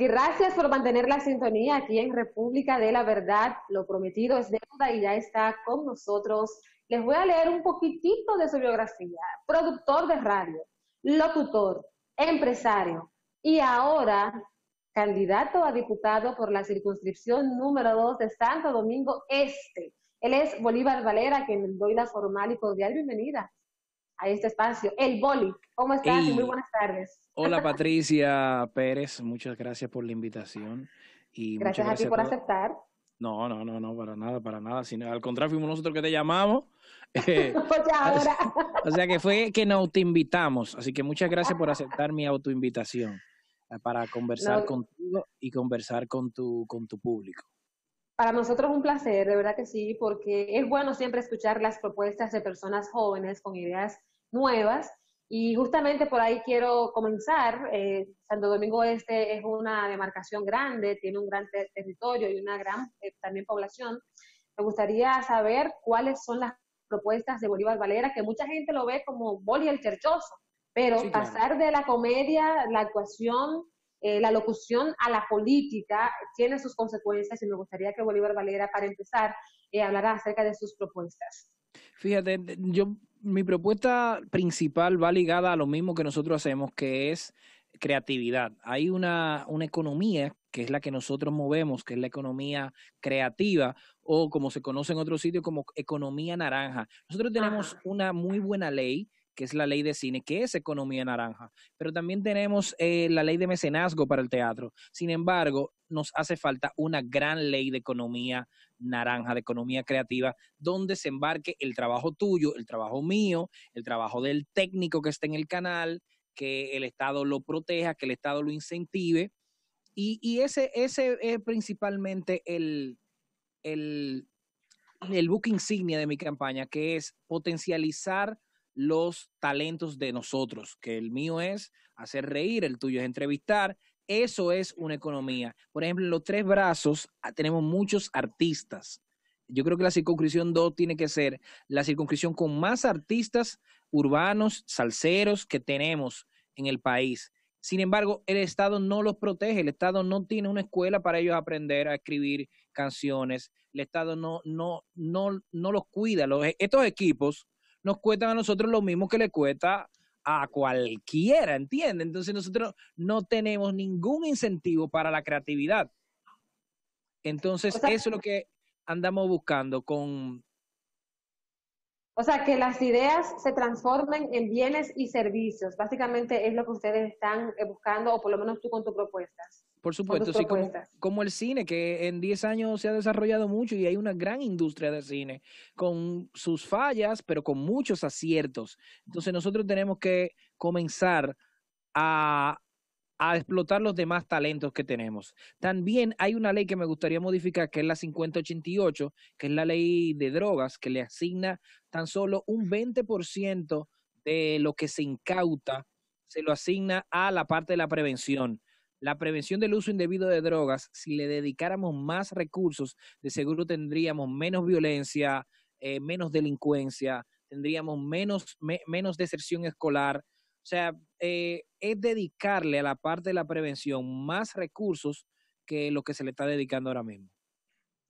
Gracias por mantener la sintonía aquí en República de la Verdad. Lo prometido es deuda y ya está con nosotros. Les voy a leer un poquitito de su biografía. Productor de radio, locutor, empresario y ahora candidato a diputado por la circunscripción número 2 de Santo Domingo Este. Él es Bolívar Valera, que quien doy la formal y cordial bienvenida a este espacio. El Boli, ¿cómo estás? Muy buenas tardes. Hola Patricia Pérez, muchas gracias por la invitación. Y gracias, gracias a ti por aceptar. No, no, no, no, para nada, para nada. Sino, al contrario, fuimos nosotros que te llamamos. Eh, o sea que fue que nos te invitamos. Así que muchas gracias por aceptar mi autoinvitación eh, para conversar contigo y conversar con tu, con tu público. Para nosotros es un placer, de verdad que sí, porque es bueno siempre escuchar las propuestas de personas jóvenes con ideas nuevas. Y justamente por ahí quiero comenzar. Eh, Santo Domingo Este es una demarcación grande, tiene un gran territorio y una gran eh, también población. Me gustaría saber cuáles son las propuestas de Bolívar Valera, que mucha gente lo ve como Bolívar el Cherchoso, pero pasar de la comedia, la actuación, eh, la locución a la política tiene sus consecuencias y me gustaría que Bolívar Valera, para empezar, eh, hablara acerca de sus propuestas. Fíjate, yo mi propuesta principal va ligada a lo mismo que nosotros hacemos, que es creatividad. Hay una, una economía que es la que nosotros movemos, que es la economía creativa o como se conoce en otros sitios como economía naranja. Nosotros tenemos una muy buena ley que es la ley de cine, que es economía naranja, pero también tenemos eh, la ley de mecenazgo para el teatro. Sin embargo, nos hace falta una gran ley de economía naranja, de economía creativa, donde se embarque el trabajo tuyo, el trabajo mío, el trabajo del técnico que está en el canal, que el Estado lo proteja, que el Estado lo incentive. Y, ese, ese es principalmente el, el, el book insignia de mi campaña, que es potencializar los talentos de nosotros, que el mío es hacer reír, el tuyo es entrevistar. Eso es una economía. Por ejemplo, en los tres brazos ah, tenemos muchos artistas. Yo creo que la circunscripción 2 tiene que ser la circunscripción con más artistas urbanos, salseros que tenemos en el país. Sin embargo, el Estado no los protege, el Estado no tiene una escuela para ellos aprender a escribir canciones, el Estado no, no, no, los cuida. E, estos equipos nos cuestan a nosotros lo mismo que le cuesta a cualquiera, ¿entiendes? Entonces nosotros no tenemos ningún incentivo para la creatividad. Entonces eso es lo que andamos buscando con... O sea, que las ideas se transformen en bienes y servicios. Básicamente es lo que ustedes están eh, buscando, o por lo menos tú con tus propuestas. Por supuesto, sí, como, el cine, que en 10 años se ha desarrollado mucho y hay una gran industria de cine, con sus fallas, pero con muchos aciertos. Entonces nosotros tenemos que comenzar a, a explotar los demás talentos que tenemos. También hay una ley que me gustaría modificar, que es la 5088, que es la ley de drogas, que le asigna tan solo un 20% de lo que se incauta, se lo asigna a la parte de la prevención la prevención del uso indebido de drogas, si le dedicáramos más recursos, de seguro tendríamos menos violencia, eh, menos delincuencia, tendríamos menos, menos deserción escolar. O sea, eh, es dedicarle a la parte de la prevención más recursos que lo que se le está dedicando ahora mismo.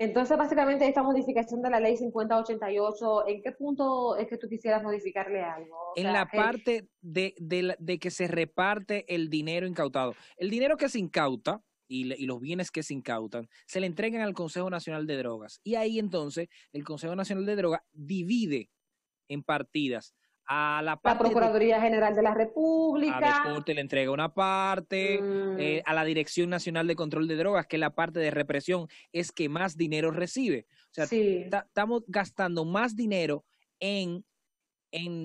Entonces, básicamente, esta modificación de la ley 5088, ¿en qué punto es que tú quisieras modificarle algo? en la parte de, de, que se reparte el dinero incautado. El dinero que se incauta y, y, los bienes que se incautan se le entregan al Consejo Nacional de Drogas. Y ahí entonces el Consejo Nacional de Drogas divide en partidas a la, Procuraduría General de la República. A le entrega una parte, mm. eh, a la Dirección Nacional de Control de Drogas, que la parte de represión, es que más dinero recibe. O sea, estamos gastando más dinero en,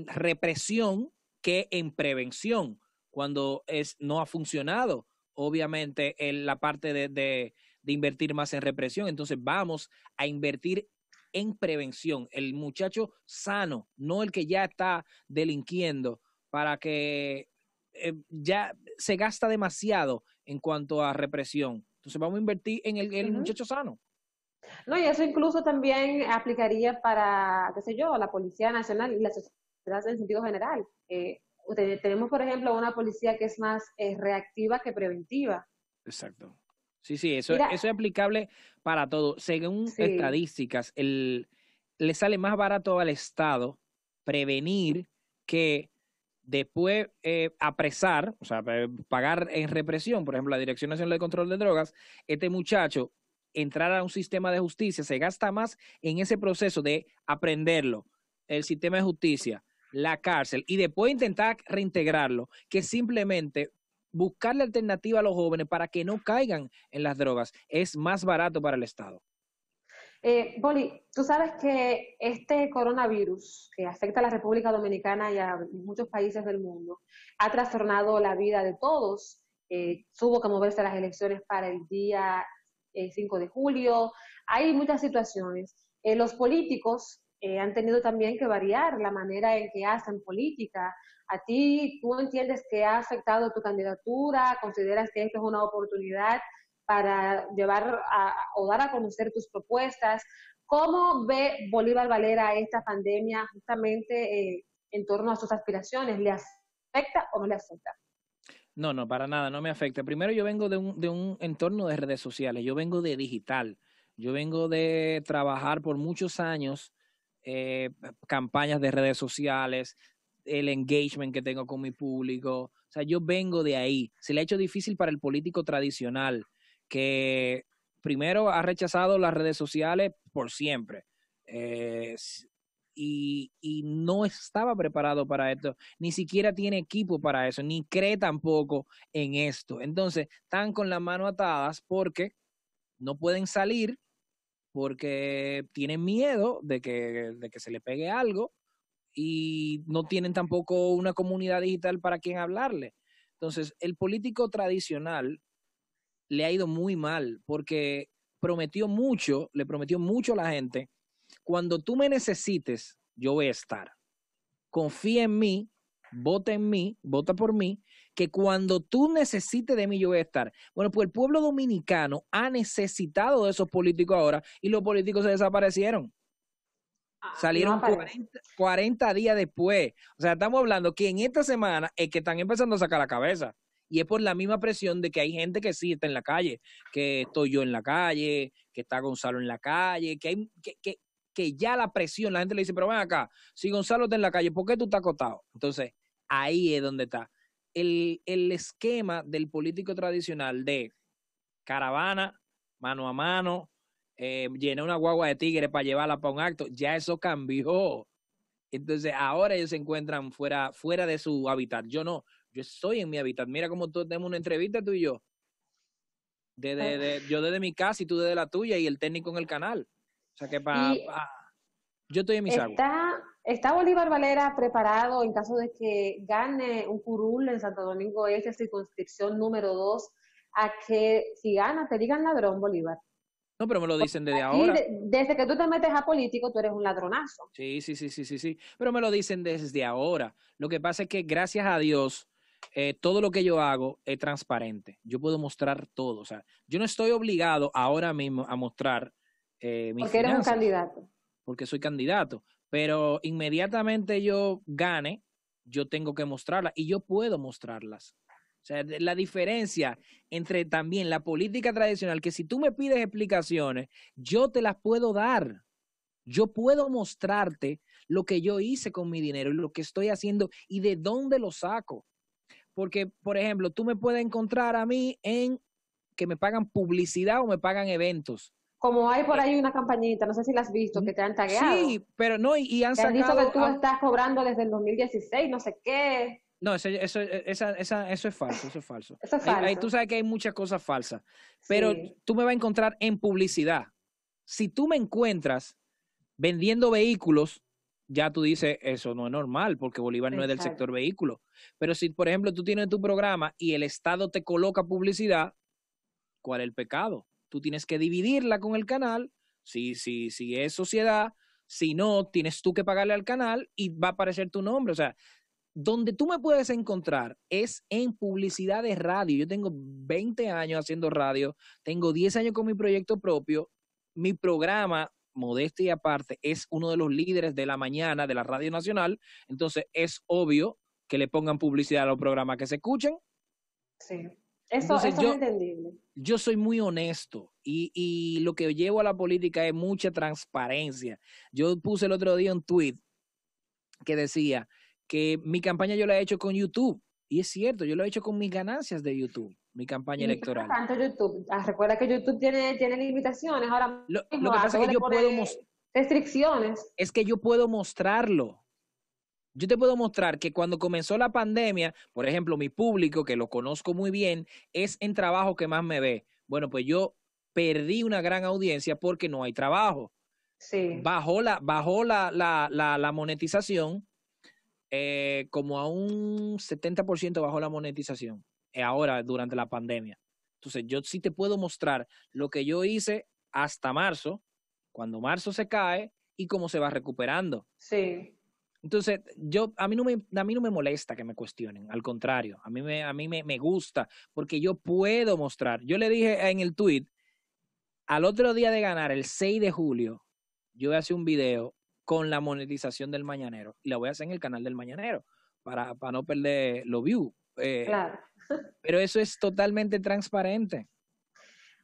represión que en prevención, cuando es, no ha funcionado, obviamente, la parte de, de invertir más en represión. Entonces vamos a invertir en prevención, el muchacho sano, no el que ya está delinquiendo, para que eh, ya se gasta demasiado en cuanto a represión. Entonces vamos a invertir en el, muchacho sano. No, y eso incluso también aplicaría para, qué sé yo, la Policía Nacional y la sociedad en sentido general. Eh, tenemos, por ejemplo, una policía que es más eh, reactiva que preventiva. Exacto. Sí, sí, eso, eso es aplicable para todo. Según estadísticas, el, le sale más barato al Estado prevenir que después eh, apresar, o sea, eh, pagar en represión, por ejemplo, la Dirección Nacional de Control de Drogas, este muchacho entrar a un sistema de justicia, se gasta más en ese proceso de aprenderlo, el sistema de justicia, la cárcel, y después intentar reintegrarlo, que simplemente Buscarle alternativa a los jóvenes para que no caigan en las drogas es más barato para el Estado. Eh, Boli, tú sabes que este coronavirus que afecta a la República Dominicana y a muchos países del mundo ha trastornado la vida de todos. Eh, tuvo que moverse las elecciones para el día 5 eh, de julio. Hay muchas situaciones. Eh, los políticos eh, han tenido también que variar la manera en que hacen política. ¿A ti tú entiendes que ha afectado tu candidatura? ¿Consideras que esta es una oportunidad para llevar o dar a conocer tus propuestas? ¿Cómo ve Bolívar Valera esta pandemia justamente en torno a sus aspiraciones? ¿Le afecta o no le afecta? No, no, para nada, no me afecta. Primero yo vengo de un entorno de redes sociales, yo vengo de digital, yo vengo de trabajar por muchos años eh, campañas de redes sociales, el engagement que tengo con mi público. O sea, yo vengo de ahí. Se le ha hecho difícil para el político tradicional, que primero ha rechazado las redes sociales por siempre. Eh, y, y, no estaba preparado para esto, ni siquiera tiene equipo para eso, ni cree tampoco en esto. Entonces, están con las manos atadas porque no pueden salir porque tienen miedo de que, se le pegue algo y no tienen tampoco una comunidad digital para quien hablarle. Entonces, el político tradicional le ha ido muy mal porque prometió mucho, le prometió mucho a la gente, cuando tú me necesites, yo voy a estar. Confía en mí, vota en mí, vota por mí, que cuando tú necesites de mí, yo voy a estar. Bueno, pues el pueblo dominicano ha necesitado de esos políticos ahora y los políticos se desaparecieron. Ah, Salieron 40, días después. O sea, estamos hablando que en esta semana es que están empezando a sacar la cabeza. Y es por la misma presión de que hay gente que sí está en la calle, que estoy yo en la calle, que está Gonzalo en la calle, que, hay, que, que ya la presión, la gente le dice, pero ven acá, si Gonzalo está en la calle, ¿por qué tú estás acotado? Entonces, ahí es donde está el, esquema del político tradicional de caravana, mano a mano, eh, llena una guagua de tigre para llevarla para un acto, ya eso cambió. Entonces ahora ellos se encuentran fuera, fuera de su hábitat. Yo no, yo estoy en mi hábitat. Mira cómo tú tenemos una entrevista tú y yo. de, de, yo desde mi casa y tú desde la tuya y el técnico en el canal. O sea que para... Pa, yo estoy en mis está, ¿Está Bolívar Valera preparado en caso de que gane un curul en Santo Domingo Este, circunscripción número dos, a que si gana te digan ladrón, Bolívar? No, pero me lo dicen desde ahora. desde que tú te metes a político, tú eres un ladronazo. Sí, sí, sí, sí, sí, sí. Pero me lo dicen desde ahora. Lo que pasa es que, gracias a Dios, eh, todo lo que yo hago es transparente. Yo puedo mostrar todo. O sea, yo no estoy obligado ahora mismo a mostrar eh, Porque eres un candidato. Porque soy candidato. Pero inmediatamente yo gane, yo tengo que mostrarlas y yo puedo mostrarlas. O sea, la diferencia entre también la política tradicional, que si tú me pides explicaciones, yo te las puedo dar. Yo puedo mostrarte lo que yo hice con mi dinero y lo que estoy haciendo y de dónde lo saco. Porque, por ejemplo, tú me puedes encontrar a mí en que me pagan publicidad o me pagan eventos. Como hay por eh, ahí una campañita, no sé si la has visto, mm, que te han tagueado. Sí, pero no, y, han, sacado... han dicho que tú estás cobrando desde el 2016, no sé qué. No, eso, eso, esa, esa, eso es falso, eso es falso. eso es falso. Ahí tú sabes que hay muchas cosas falsas, pero tú me vas a encontrar en publicidad. Si tú me encuentras vendiendo vehículos, ya tú dices, eso no es normal, porque Bolívar no es del sector vehículo. Pero si, por ejemplo, tú tienes tu programa y el Estado te coloca publicidad, ¿cuál es el pecado? tú tienes que dividirla con el canal, si, si, si es sociedad, si no, tienes tú que pagarle al canal y va a aparecer tu nombre. O sea, donde tú me puedes encontrar es en publicidad de radio. Yo tengo 20 años haciendo radio, tengo 10 años con mi proyecto propio. Mi programa, modesto y aparte, es uno de los líderes de la mañana de la Radio Nacional. Entonces es obvio que le pongan publicidad a los programas que se escuchen. Sí. Eso, yo, es entendible. Yo soy muy honesto y, lo que llevo a la política es mucha transparencia. Yo puse el otro día un tweet que decía que mi campaña yo la he hecho con YouTube. Y es cierto, yo lo he hecho con mis ganancias de YouTube, mi campaña electoral. Tanto YouTube. Ah, recuerda que YouTube tiene, tiene limitaciones ahora. Lo, que pasa restricciones. Es que yo puedo mostrarlo yo te puedo mostrar que cuando comenzó la pandemia, por ejemplo, mi público, que lo conozco muy bien, es en trabajo que más me ve. Bueno, pues yo perdí una gran audiencia porque no hay trabajo. Sí. Bajó la, bajó la, monetización, eh, como a un 70% bajó la monetización eh, ahora durante la pandemia. Entonces, yo sí te puedo mostrar lo que yo hice hasta marzo, cuando marzo se cae y cómo se va recuperando. Sí. Entonces, yo, a, mí no me, a mí no me molesta que me cuestionen, al contrario, a mí, me, a mí me, gusta, porque yo puedo mostrar. Yo le dije en el tweet, al otro día de ganar, el 6 de julio, yo voy a hacer un video con la monetización del Mañanero y la voy a hacer en el canal del Mañanero para, para no perder los views. Eh, claro. Pero eso es totalmente transparente.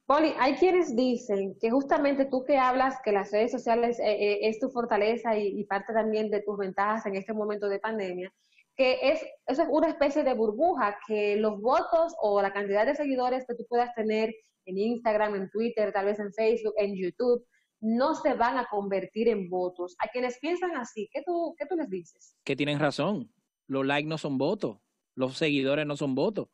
Poli, hay quienes dicen que justamente tú que hablas que las redes sociales eh, eh, es tu fortaleza y, parte también de tus ventajas en este momento de pandemia, que es, eso es una especie de burbuja, que los votos o la cantidad de seguidores que tú puedas tener en Instagram, en Twitter, tal vez en Facebook, en YouTube, no se van a convertir en votos. Hay quienes piensan así, ¿qué tú, tú les dices? Que tienen razón. Los likes no son votos. Los seguidores no son votos.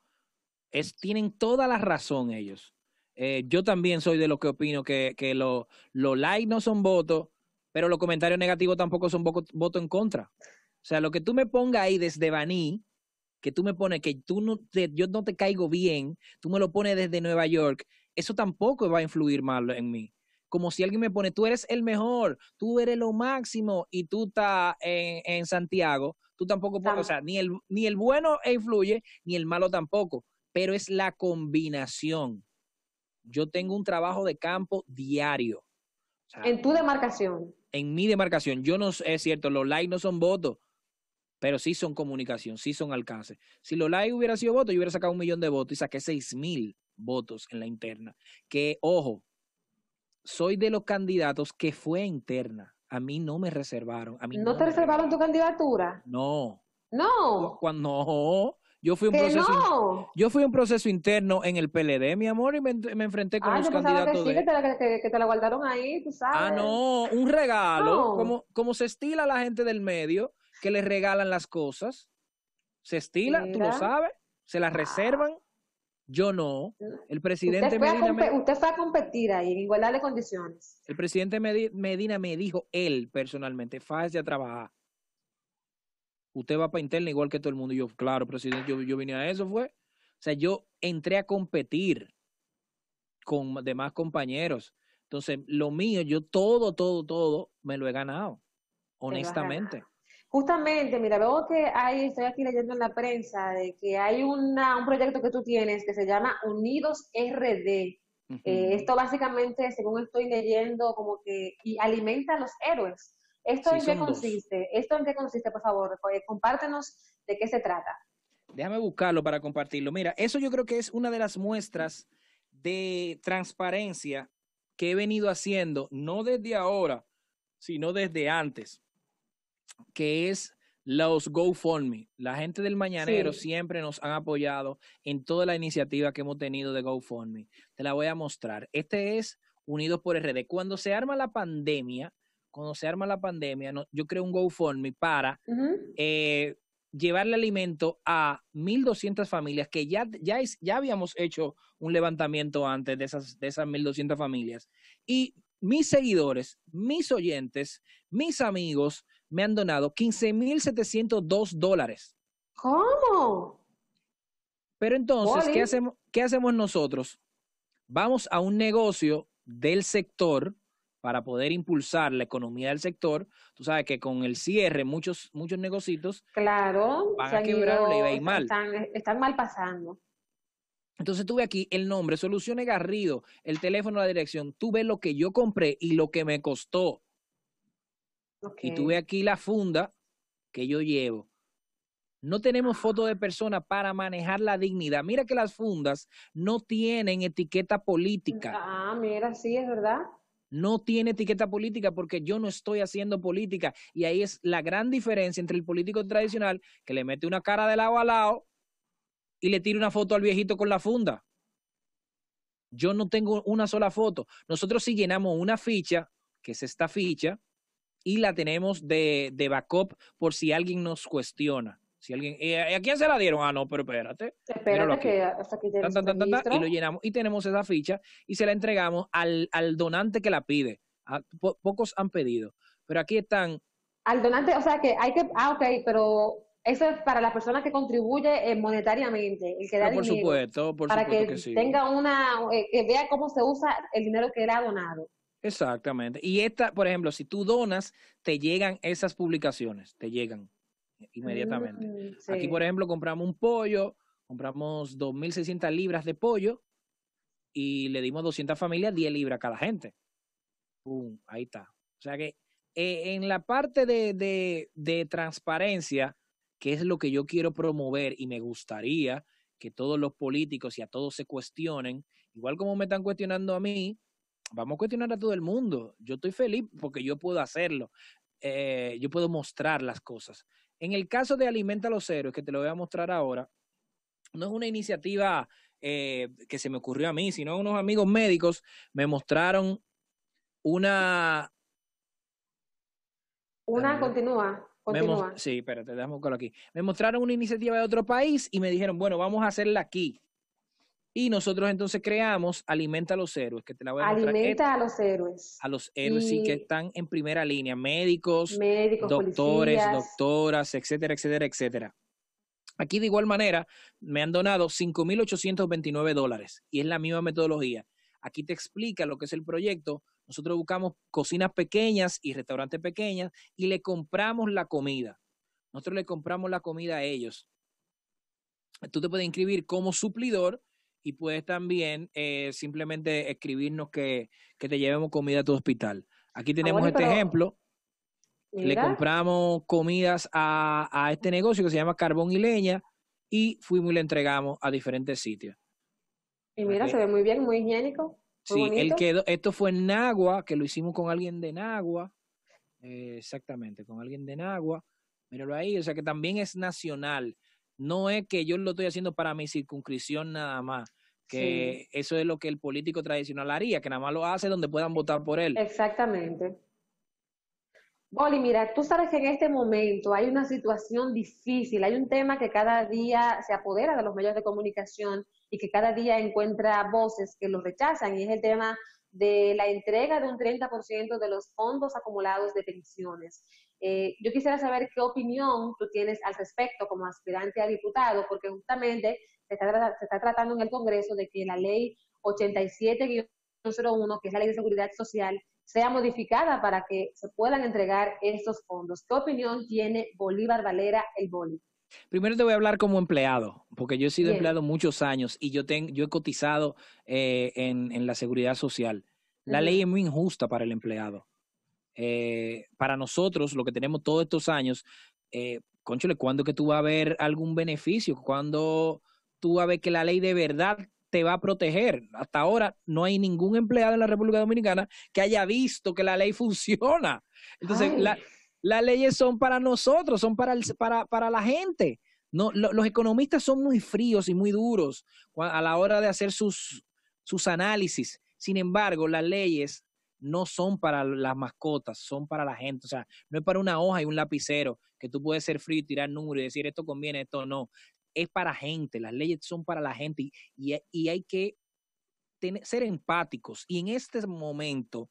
Es, tienen toda la razón ellos. Eh, yo también soy de los que opino que, los lo likes no son votos, pero los comentarios negativos tampoco son votos en contra. O sea, lo que tú me pongas ahí desde Baní, que tú me pones que tú no yo no te caigo bien, tú me lo pones desde Nueva York, eso tampoco va a influir mal en mí. Como si alguien me pone, tú eres el mejor, tú eres lo máximo y tú estás en, Santiago, tú tampoco puedes, o sea, ni el, ni el bueno influye, ni el malo tampoco, pero es la combinación yo tengo un trabajo de campo diario. en tu demarcación. En mi demarcación. Yo no, es cierto, los likes no son votos, pero sí son comunicación, sí son alcance. Si los likes hubiera sido votos, yo hubiera sacado un millón de votos y saqué seis mil votos en la interna. Que, ojo, soy de los candidatos que fue interna. A mí no me reservaron. A ¿No, te reservaron tu candidatura? No. No. Cuando, no. Yo fui un proceso, yo fui un proceso interno en el PLD, mi amor, y me, enfrenté con los candidatos que, te, la guardaron ahí, tú ah, sabes. Ah, no, un regalo, como se estila la gente del medio que le regalan las cosas. Se estila, tú lo sabes, se las ah. reservan. Yo no. El presidente Medina. Usted fue a competir ahí, en igualdad de condiciones. El presidente Medina me dijo, él personalmente, fácil ya trabajar. Usted va para interna igual que todo el mundo. Y yo, claro, presidente, yo, vine a eso, fue. O sea, yo entré a competir con demás compañeros. Entonces, lo mío, yo todo, todo, todo me lo he ganado, honestamente. Justamente, mira, veo que hay, estoy aquí leyendo en la prensa de que hay una, un proyecto que tú tienes que se llama Unidos RD. Eh, esto básicamente, según estoy leyendo, como que y alimenta a los héroes. ¿Esto en qué consiste? ¿Esto en qué consiste, por favor? Eh, compártenos de qué se trata. Déjame buscarlo para compartirlo. Mira, eso yo creo que es una de las muestras de transparencia que he venido haciendo, no desde ahora, sino desde antes, que es los GoFundMe. La gente del Mañanero siempre nos han apoyado en toda la iniciativa que hemos tenido de GoFundMe. Te la voy a mostrar. Este es Unidos por RD. Cuando se arma la pandemia, cuando se arma la pandemia, yo creo un GoFundMe para eh, llevarle alimento a 1.200 familias que ya, ya, ya habíamos hecho un levantamiento antes de esas, de esas 1.200 familias. Y mis seguidores, mis oyentes, mis amigos me han donado 15.702 dólares. ¿Cómo? Pero entonces, ¿qué hacemos, ¿qué hacemos nosotros? Vamos a un negocio del sector para poder impulsar la economía del sector. Tú sabes que con el cierre muchos muchos negocitos. claro, van a mal. Están, mal pasando. Entonces tuve aquí el nombre, Soluciones Garrido, el teléfono, la dirección. Tuve lo que yo compré y lo que me costó. Y tuve aquí la funda que yo llevo. No tenemos foto de persona para manejar la dignidad. Mira que las fundas no tienen etiqueta política. Ah, mira, sí, es verdad no tiene etiqueta política porque yo no estoy haciendo política. Y ahí es la gran diferencia entre el político tradicional que le mete una cara de lado a lado y le tira una foto al viejito con la funda. Yo no tengo una sola foto. Nosotros sí llenamos una ficha, que es esta ficha, y la tenemos de, de backup por si alguien nos cuestiona alguien, ¿A quién se la dieron? Ah, no, pero espérate. Espérate que hasta que Y lo llenamos y tenemos esa ficha y se la entregamos al, donante que la pide. pocos han pedido, pero aquí están. Al donante, o sea que hay que. Ah, ok, pero eso es para las personas que contribuye eh, monetariamente, el que da por Supuesto, por supuesto que, tenga una, eh, que vea cómo se usa el dinero que era donado. Exactamente. Y esta, por ejemplo, si tú donas, te llegan esas publicaciones, te llegan inmediatamente. Mm, Aquí, por ejemplo, compramos un pollo, compramos 2.600 libras de pollo y le dimos 200 familias 10 libras cada gente. ¡Pum! Ahí está. O sea que eh, en la parte de, transparencia, que es lo que yo quiero promover y me gustaría que todos los políticos y a todos se cuestionen, igual como me están cuestionando a mí, vamos a cuestionar a todo el mundo. Yo estoy feliz porque yo puedo hacerlo. Eh, yo puedo mostrar las cosas. En el caso de Alimenta los Héroes, que te lo voy a mostrar ahora, no es una iniciativa eh, que se me ocurrió a mí, sino unos amigos médicos me mostraron una... Una, continúa. Continúa. sí, espérate, déjame buscarlo aquí. Me mostraron una iniciativa de otro país y me dijeron, bueno, vamos a hacerla aquí. Y nosotros entonces creamos Alimenta a los héroes, que te la voy a Alimenta a los héroes. A los héroes, sí, que están en primera línea, médicos, doctores, doctoras, etcétera, etcétera, etcétera. Aquí de igual manera me han donado 5.829 dólares y es la misma metodología. Aquí te explica lo que es el proyecto. Nosotros buscamos cocinas pequeñas y restaurantes pequeñas y le compramos la comida. Nosotros le compramos la comida a ellos. Tú te puedes inscribir como suplidor y puedes también eh, simplemente escribirnos que, te llevemos comida a tu hospital. Aquí ah, tenemos este ejemplo. Le compramos comidas a, este negocio que se llama Carbón y Leña y fuimos y le entregamos a diferentes sitios. Y mira, se ve muy bien, muy higiénico. sí, quedó, esto fue en Nagua, que lo hicimos con alguien de Nagua. exactamente, con alguien de Nagua. Míralo ahí, o sea que también es nacional no es que yo lo estoy haciendo para mi circunscripción nada más, que eso es lo que el político tradicional haría, que nada más lo hace donde puedan votar por él. Exactamente. Boli, mira, tú sabes que en este momento hay una situación difícil, hay un tema que cada día se apodera de los medios de comunicación y que cada día encuentra voces que lo rechazan, y es el tema de la entrega de un 30% de los fondos acumulados de pensiones. Eh, yo quisiera saber qué opinión tú tienes al respecto como aspirante a diputado, porque justamente se está, tratando en el Congreso de que la ley 87 101 que es la ley de seguridad social, sea modificada para que se puedan entregar estos fondos. ¿Qué opinión tiene Bolívar Valera el Boli? Primero te voy a hablar como empleado, porque yo he sido empleado muchos años y yo, yo he cotizado eh, en, la seguridad social. La ley es muy injusta para el empleado. Eh, para nosotros, lo que tenemos todos estos años, eh, conchole, que tú vas a ver algún beneficio? ¿Cuándo tú vas a ver que la ley de verdad te va a proteger? Hasta ahora no hay ningún empleado en la República Dominicana que haya visto que la ley funciona. Entonces, las leyes son para nosotros, son para, para, la gente. No, los economistas son muy fríos y muy duros a la hora de hacer sus análisis. Sin embargo, las leyes no son para las mascotas, son para la gente. O sea, no es para una hoja y un lapicero que tú puedes ser frío y tirar números y decir esto conviene, esto no. Es para gente, las leyes son para la gente y, y, e, hay que ser empáticos. Y en este momento,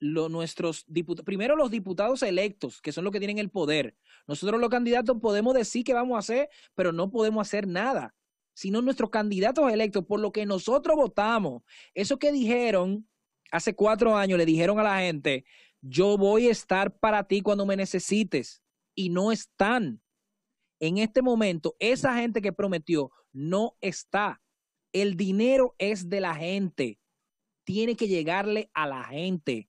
nuestros diputados, primero los diputados electos, que son los que tienen el poder. Nosotros los candidatos podemos decir qué vamos a hacer, pero no podemos hacer nada, sino nuestros candidatos electos, por lo que nosotros votamos. Eso que dijeron Hace cuatro años le dijeron a la gente, yo voy a estar para ti cuando me necesites. Y no están. En este momento, esa gente que prometió no está. El dinero es de la gente. Tiene que llegarle a la gente.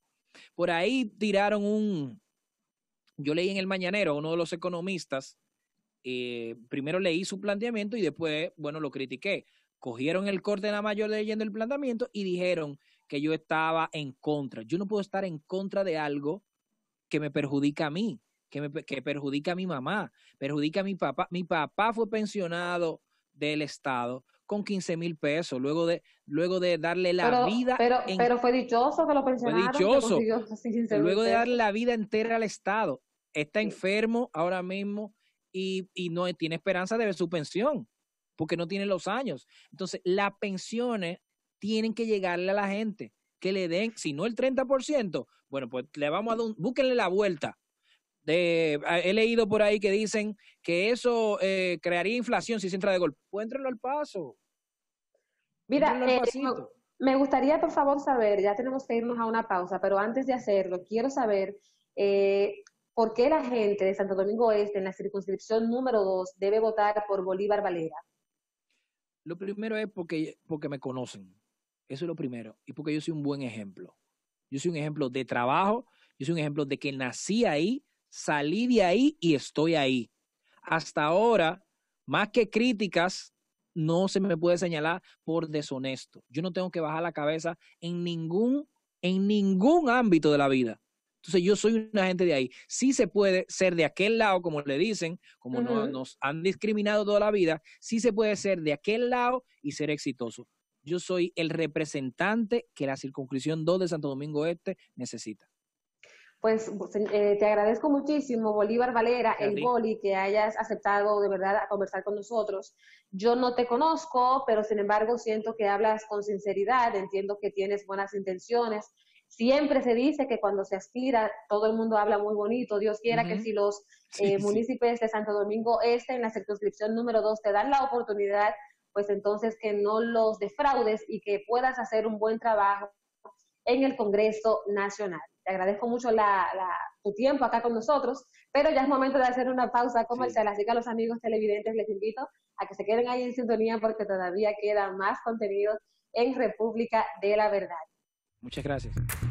Por ahí tiraron un, yo leí en el Mañanero, uno de los economistas, eh, primero leí su planteamiento y después, bueno, lo critiqué. Cogieron el corte de la mayor leyendo el planteamiento y dijeron, que yo estaba en contra. Yo no puedo estar en contra de algo que me perjudica a mí, que, me, que perjudica a mi mamá, perjudica a mi papá. Mi papá fue pensionado del Estado con 15 mil pesos, luego de, luego de darle la vida. Pero, pero fue dichoso que lo pensionaron. Fue dichoso. Luego de darle la vida entera al Estado. Está enfermo ahora mismo y, y no tiene esperanza de ver su pensión porque no tiene los años. Entonces, las pensiones tienen que llegarle a la gente, que le den, si no el 30%, bueno, pues le vamos a dar, búsquenle la vuelta. he leído por ahí que dicen que eso eh, crearía inflación si se entra de golpe. Pues al paso. Mira, eh, me gustaría por favor saber, ya tenemos que irnos a una pausa, pero antes de hacerlo, quiero saber eh, por qué la gente de Santo Domingo Este en la circunscripción número 2 debe votar por Bolívar Valera. Lo primero es porque, porque me conocen. Eso es lo primero. Y porque yo soy un buen ejemplo. Yo soy un ejemplo de trabajo, yo soy un ejemplo de que nací ahí, salí de ahí y estoy ahí. Hasta ahora, más que críticas, no se me puede señalar por deshonesto. Yo no tengo que bajar la cabeza en ningún, en ningún ámbito de la vida. Entonces yo soy una gente de ahí. Sí se puede ser de aquel lado, como le dicen, como nos han discriminado toda la vida, sí se puede ser de aquel lado y ser exitoso yo soy el representante que la circunscripción 2 de Santo Domingo Este necesita. Pues eh, te agradezco muchísimo, Bolívar Valera, el Boli, que hayas aceptado de verdad a conversar con nosotros. Yo no te conozco, pero sin embargo siento que hablas con sinceridad, entiendo que tienes buenas intenciones. Siempre se dice que cuando se aspira, todo el mundo habla muy bonito. Dios quiera que si los eh, municipios de Santo Domingo Este, en la circunscripción número 2, te dan la oportunidad pues entonces que no los defraudes y que puedas hacer un buen trabajo en el Congreso Nacional. Te agradezco mucho la, tu tiempo acá con nosotros, pero ya es momento de hacer una pausa comercial, así que a los amigos televidentes les invito a que se queden ahí en sintonía porque todavía queda más contenido en República de la Verdad. Muchas gracias.